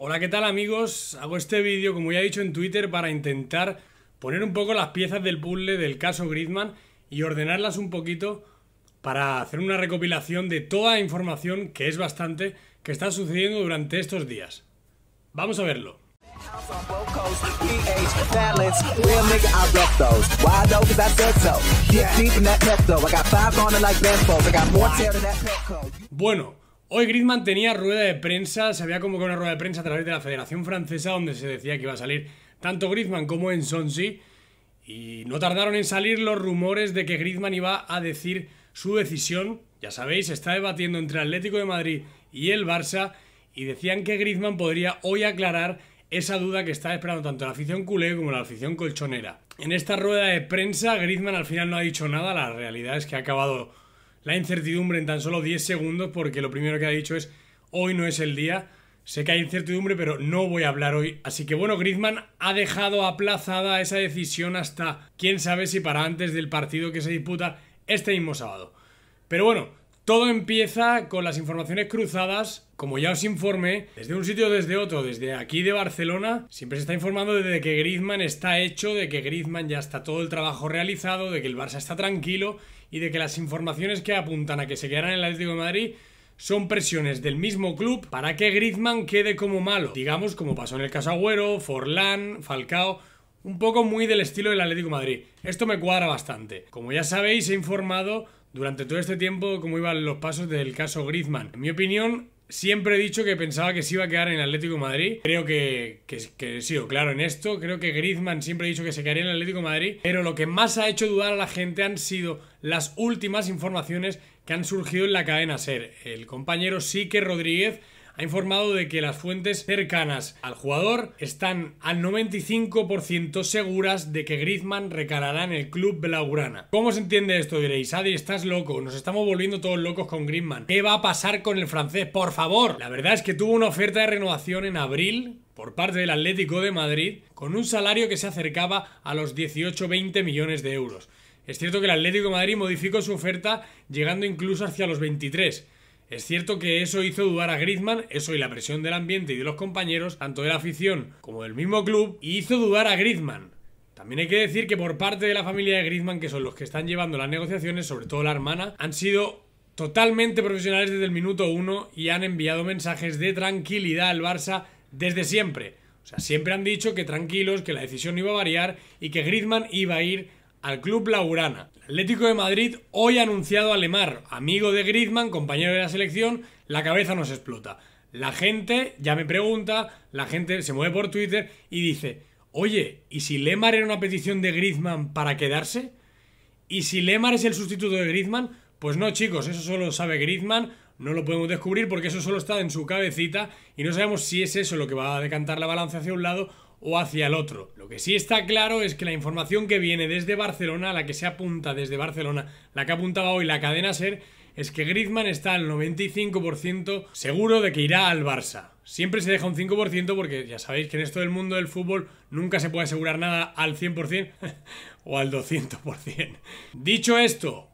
Hola, ¿qué tal amigos? Hago este vídeo, como ya he dicho en Twitter, para intentar poner un poco las piezas del puzzle del caso Griezmann y ordenarlas un poquito para hacer una recopilación de toda la información, que es bastante, que está sucediendo durante estos días. Vamos a verlo. Bueno, Hoy Griezmann tenía rueda de prensa, se había convocado una rueda de prensa a través de la Federación Francesa donde se decía que iba a salir tanto Griezmann como Ensonsi y no tardaron en salir los rumores de que Griezmann iba a decir su decisión. Ya sabéis, se está debatiendo entre Atlético de Madrid y el Barça y decían que Griezmann podría hoy aclarar esa duda que está esperando tanto la afición culé como la afición colchonera. En esta rueda de prensa Griezmann al final no ha dicho nada, la realidad es que ha acabado la incertidumbre en tan solo 10 segundos porque lo primero que ha dicho es hoy no es el día, sé que hay incertidumbre pero no voy a hablar hoy. Así que bueno, Griezmann ha dejado aplazada esa decisión hasta quién sabe si para antes del partido que se disputa este mismo sábado. Pero bueno, todo empieza con las informaciones cruzadas. Como ya os informé, desde un sitio o desde otro, desde aquí de Barcelona, siempre se está informando desde que Griezmann está hecho, de que Griezmann ya está todo el trabajo realizado, de que el Barça está tranquilo y de que las informaciones que apuntan a que se quedaran en el Atlético de Madrid son presiones del mismo club para que Griezmann quede como malo. Digamos, como pasó en el caso Agüero, Forlán, Falcao un poco muy del estilo del Atlético de Madrid. Esto me cuadra bastante. Como ya sabéis, he informado durante todo este tiempo cómo iban los pasos del caso Griezmann. En mi opinión, siempre he dicho que pensaba que se iba a quedar en Atlético Madrid. Creo que, que, he sido claro en esto. Creo que Griezmann siempre ha dicho que se quedaría en Atlético Madrid. Pero lo que más ha hecho dudar a la gente han sido las últimas informaciones que han surgido en la cadena SER. El compañero Sique Rodríguez ha informado de que las fuentes cercanas al jugador están al 95% seguras de que Griezmann recalará en el club blaugrana. ¿Cómo se entiende esto? Diréis, Adi, estás loco, nos estamos volviendo todos locos con Griezmann. ¿Qué va a pasar con el francés? Por favor. La verdad es que tuvo una oferta de renovación en abril por parte del Atlético de Madrid con un salario que se acercaba a los 18-20 millones de euros. Es cierto que el Atlético de Madrid modificó su oferta llegando incluso hacia los 23 es cierto que eso hizo dudar a Griezmann, eso y la presión del ambiente y de los compañeros, tanto de la afición como del mismo club, hizo dudar a Griezmann. También hay que decir que por parte de la familia de Griezmann, que son los que están llevando las negociaciones, sobre todo la hermana, han sido totalmente profesionales desde el minuto uno y han enviado mensajes de tranquilidad al Barça desde siempre. O sea, siempre han dicho que tranquilos, que la decisión iba a variar y que Griezmann iba a ir al club Laurana. El Atlético de Madrid hoy ha anunciado a Lemar, amigo de Griezmann, compañero de la selección, la cabeza nos explota. La gente ya me pregunta, la gente se mueve por Twitter y dice, oye, ¿y si Lemar era una petición de Griezmann para quedarse? ¿Y si Lemar es el sustituto de Griezmann? Pues no, chicos, eso solo sabe Griezmann, no lo podemos descubrir porque eso solo está en su cabecita y no sabemos si es eso lo que va a decantar la balanza hacia un lado o hacia el otro. Lo que sí está claro es que la información que viene desde Barcelona, la que se apunta desde Barcelona, la que apuntaba hoy la cadena SER, es que Griezmann está al 95% seguro de que irá al Barça. Siempre se deja un 5% porque ya sabéis que en esto del mundo del fútbol nunca se puede asegurar nada al 100% o al 200%. Dicho esto,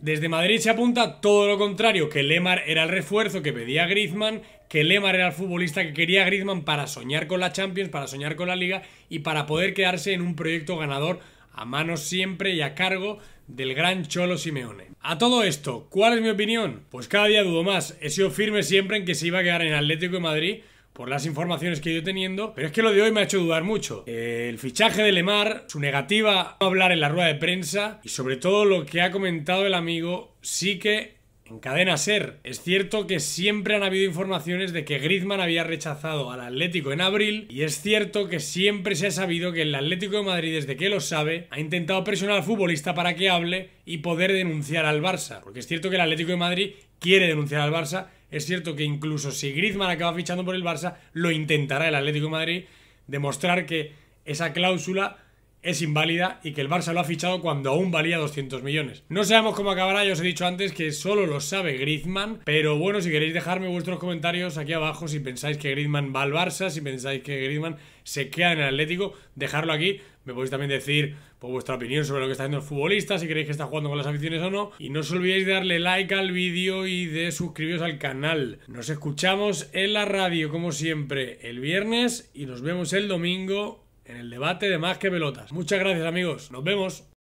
desde Madrid se apunta todo lo contrario, que Lemar era el refuerzo que pedía Griezmann, que Lemar era el futbolista que quería Griezmann para soñar con la Champions, para soñar con la Liga y para poder quedarse en un proyecto ganador a manos siempre y a cargo del gran Cholo Simeone. A todo esto, ¿cuál es mi opinión? Pues cada día dudo más. He sido firme siempre en que se iba a quedar en Atlético de Madrid por las informaciones que ido teniendo, pero es que lo de hoy me ha hecho dudar mucho. el fichaje de Lemar, su negativa a hablar en la rueda de prensa y sobre todo lo que ha comentado el amigo, sí que encadena ser. Es cierto que siempre han habido informaciones de que Griezmann había rechazado al Atlético en abril y es cierto que siempre se ha sabido que el Atlético de Madrid, desde que lo sabe, ha intentado presionar al futbolista para que hable y poder denunciar al Barça. Porque es cierto que el Atlético de Madrid quiere denunciar al Barça es cierto que incluso si Griezmann acaba fichando por el Barça, lo intentará el Atlético Madrid demostrar que esa cláusula es inválida y que el Barça lo ha fichado cuando aún valía 200 millones. No sabemos cómo acabará, ya os he dicho antes que solo lo sabe Griezmann, pero bueno, si queréis dejarme vuestros comentarios aquí abajo si pensáis que Griezmann va al Barça, si pensáis que Griezmann se queda en el Atlético, dejarlo aquí. Me podéis también decir pues, vuestra opinión sobre lo que está haciendo el futbolista, si creéis que está jugando con las aficiones o no. Y no os olvidéis de darle like al vídeo y de suscribiros al canal. Nos escuchamos en la radio, como siempre, el viernes y nos vemos el domingo en el debate de más que pelotas. Muchas gracias amigos, nos vemos.